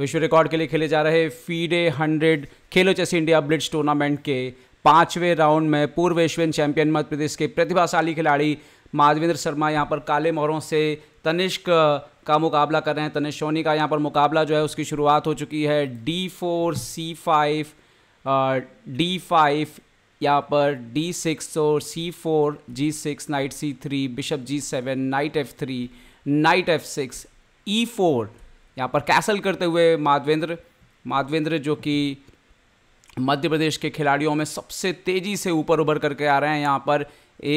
विश्व रिकॉर्ड के लिए खेले जा रहे फीडे हंड्रेड खेलो चेस इंडिया ब्लिट्स टूर्नामेंट के पाँचवें राउंड में पूर्व एशियन चैंपियन मध्य प्रदेश के प्रतिभाशाली खिलाड़ी माधवेंद्र शर्मा यहाँ पर काले मोहरों से तनिष्क का मुकाबला कर रहे हैं तनिष्क सोनी का यहाँ पर मुकाबला जो है उसकी शुरुआत हो चुकी है D four C five D five यहाँ पर डी सिक्स और C four G six knight C three bishop G seven knight F three knight F six E four यहाँ पर कैसल करते हुए माधवेंद्र माधवेंद्र जो कि मध्य प्रदेश के खिलाड़ियों में सबसे तेज़ी से ऊपर उभर करके आ रहे हैं यहाँ पर ए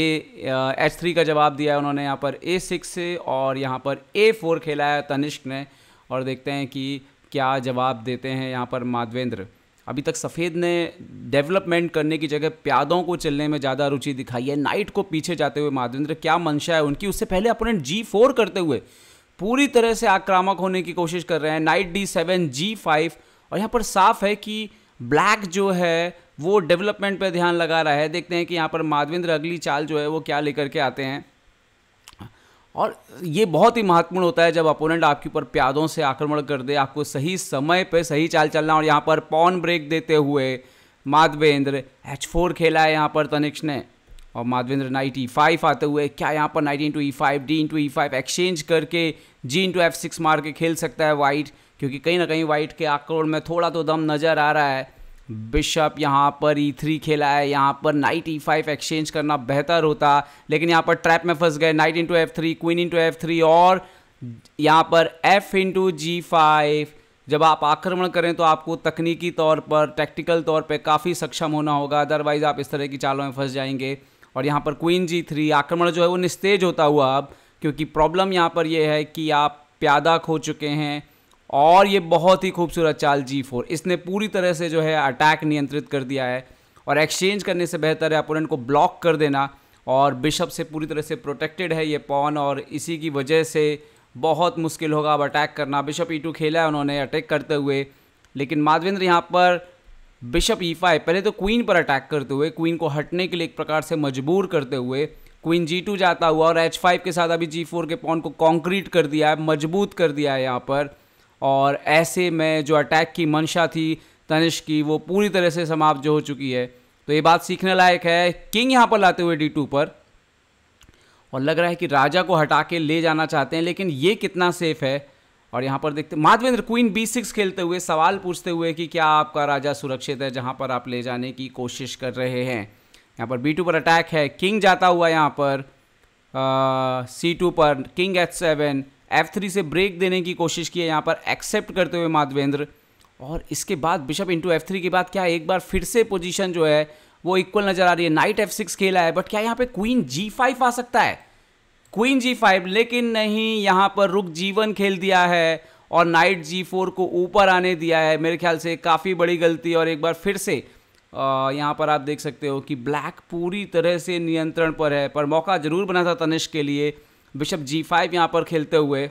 एच थ्री का जवाब दिया है उन्होंने यहाँ पर ए सिक्स से और यहाँ पर ए फोर खेला है तनिष्क ने और देखते हैं कि क्या जवाब देते हैं यहाँ पर माधवेंद्र अभी तक सफ़ेद ने डेवलपमेंट करने की जगह प्यादों को चलने में ज़्यादा रुचि दिखाई है नाइट को पीछे जाते हुए माधवेंद्र क्या मंशा है उनकी उससे पहले अपोनेंट जी फोर करते हुए पूरी तरह से आक्रामक होने की कोशिश कर रहे हैं knight D seven G five और यहाँ पर साफ है कि ब्लैक जो है वो डेवलपमेंट पे ध्यान लगा रहा है देखते हैं कि यहाँ पर माधवेंद्र अगली चाल जो है वो क्या लेकर के आते हैं और ये बहुत ही महत्वपूर्ण होता है जब अपोनेंट आपके ऊपर प्यादों से आक्रमण कर दे आपको सही समय पर सही चाल चलना और यहाँ पर पॉन ब्रेक देते हुए माधवेंद्र एच फोर खेला है यहाँ पर तनिक्ष ने और माधवेंद्र नाइट ई फाइव आते हुए क्या यहाँ पर knight into E five D into E five exchange करके जी इंटू एफ सिक्स मार के खेल सकता है वाइट क्योंकि कहीं ना कहीं वाइट के आक्रोण में थोड़ा तो दम नज़र आ रहा है बिशप यहाँ पर ई e थ्री खेला है यहाँ पर नाइट ई फाइव एक्सचेंज करना बेहतर होता लेकिन यहाँ पर ट्रैप में फंस गए knight into F three queen into F three और यहाँ पर एफ इंटू जी फाइव जब आप आक्रमण करें तो आपको तकनीकी तौर पर टैक्टिकल तौर पर काफ़ी सक्षम होना होगा अदरवाइज़ आप इस तरह की चालों में फंस जाएंगे और यहाँ पर क्वीन जी थ्री आक्रमण जो है वो निस्तेज होता हुआ अब क्योंकि प्रॉब्लम यहाँ पर ये है कि आप प्यादा खो चुके हैं और ये बहुत ही खूबसूरत चाल जी फोर इसने पूरी तरह से जो है अटैक नियंत्रित कर दिया है और एक्सचेंज करने से बेहतर है अपोनेंट को ब्लॉक कर देना और बिशप से पूरी तरह से प्रोटेक्टेड है ये पॉन और इसी की वजह से बहुत मुश्किल होगा अब अटैक करना बिशप ई e खेला है उन्होंने अटैक करते हुए लेकिन माधवेंद्र यहाँ पर बिशप ई फाइव पहले तो क्वीन पर अटैक करते हुए क्वीन को हटने के लिए एक प्रकार से मजबूर करते हुए क्वीन जी टू जाता हुआ और एच फाइव के साथ अभी जी फोर के पॉन को कॉन्क्रीट कर दिया है मजबूत कर दिया है यहाँ पर और ऐसे में जो अटैक की मंशा थी तनिष की वो पूरी तरह से समाप्त हो चुकी है तो ये बात सीखने लायक है किंग यहाँ पर लाते हुए डी टू पर और लग रहा है कि राजा को हटा के ले जाना चाहते हैं लेकिन ये कितना सेफ है और यहाँ पर देखते माधवेंद्र क्वीन बी सिक्स खेलते हुए सवाल पूछते हुए कि क्या आपका राजा सुरक्षित है जहाँ पर आप ले जाने की कोशिश कर रहे हैं यहाँ पर बी टू पर अटैक है किंग जाता हुआ यहाँ पर सी टू पर king H seven F three से ब्रेक देने की कोशिश की है यहाँ पर एक्सेप्ट करते हुए माधवेंद्र और इसके बाद बिशप इंटू एफ थ्री के बाद क्या एक बार फिर से पोजीशन जो है वो इक्वल नज़र आ रही है नाइट एफ सिक्स खेला है बट क्या यहाँ पर क्वीन जी फाइव आ सकता है क्वीन जी फाइव लेकिन नहीं यहाँ पर रुक जीवन खेल दिया है और नाइट जी फोर को ऊपर आने दिया है मेरे ख्याल से काफ़ी बड़ी गलती और एक बार फिर से यहाँ पर आप देख सकते हो कि ब्लैक पूरी तरह से नियंत्रण पर है पर मौका ज़रूर बना था तनिष के लिए बिशप जी फाइव यहाँ पर खेलते हुए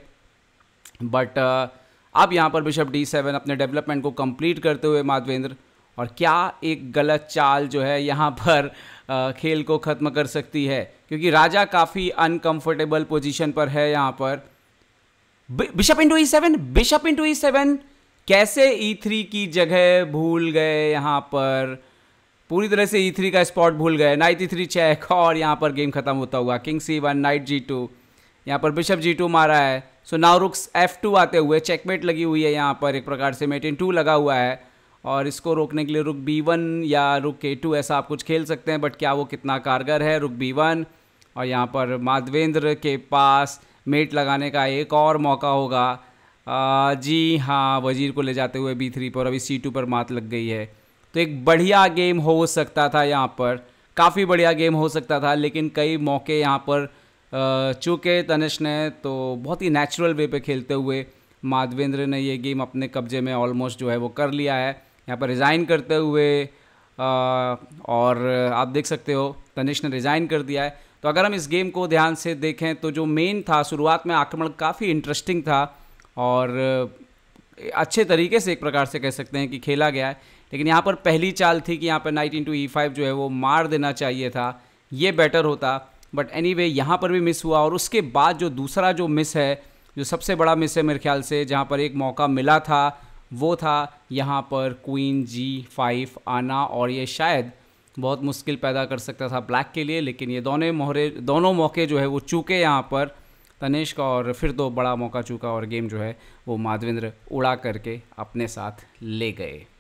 बट अब यहाँ पर बिशप डी सेवन अपने डेवलपमेंट को कंप्लीट करते हुए माधवेंद्र और क्या एक गलत चाल जो है यहाँ पर खेल को ख़त्म कर सकती है क्योंकि राजा काफ़ी अनकंफर्टेबल पोजीशन पर है यहां पर bishop into E seven bishop into E seven कैसे ई e थ्री की जगह भूल गए यहां पर पूरी तरह से ई e थ्री का स्पॉट भूल गए नाइट ई थ्री चेक और यहां पर गेम खत्म होता हुआ king C one knight G two यहां पर बिशप जी टू मारा है so now rooks F two आते हुए चेकमेट लगी हुई है यहां पर एक प्रकार से मेट इन टू लगा हुआ है और इसको रोकने के लिए रुक बी वन या रुक के टू ऐसा आप कुछ खेल सकते हैं बट क्या वो कितना कारगर है रुक बी वन और यहाँ पर माधवेंद्र के पास मेट लगाने का एक और मौका होगा आ, जी हाँ वजीर को ले जाते हुए बी थ्री पर अभी सी टू पर मात लग गई है तो एक बढ़िया गेम हो सकता था यहाँ पर काफ़ी बढ़िया गेम हो सकता था लेकिन कई मौके यहाँ पर चूके तनिश ने तो बहुत ही नेचुरल वे पे खेलते हुए माधवेंद्र ने ये गेम अपने कब्जे में ऑलमोस्ट जो है वो कर लिया है यहाँ पर रिज़ाइन करते हुए आ, और आप देख सकते हो तनिश ने रिज़ाइन कर दिया है तो अगर हम इस गेम को ध्यान से देखें तो जो मेन था शुरुआत में आक्रमण काफ़ी इंटरेस्टिंग था और अच्छे तरीके से एक प्रकार से कह सकते हैं कि खेला गया है लेकिन यहाँ पर पहली चाल थी कि यहाँ पर नाइट इंटू ई फाइव जो है वो मार देना चाहिए था ये बेटर होता बट एनी वे यहाँ पर भी मिस हुआ और उसके बाद जो दूसरा जो मिस है जो सबसे बड़ा मिस है मेरे ख्याल से जहाँ पर एक मौका मिला था वो था यहाँ पर क्वीन जी फाइव आना और ये शायद बहुत मुश्किल पैदा कर सकता था ब्लैक के लिए लेकिन ये दोनों मोहरे दोनों मौके जो है वो चूके यहाँ पर तनिष्क और फिर तो बड़ा मौका चूका और गेम जो है वो माधवेंद्र उड़ा करके अपने साथ ले गए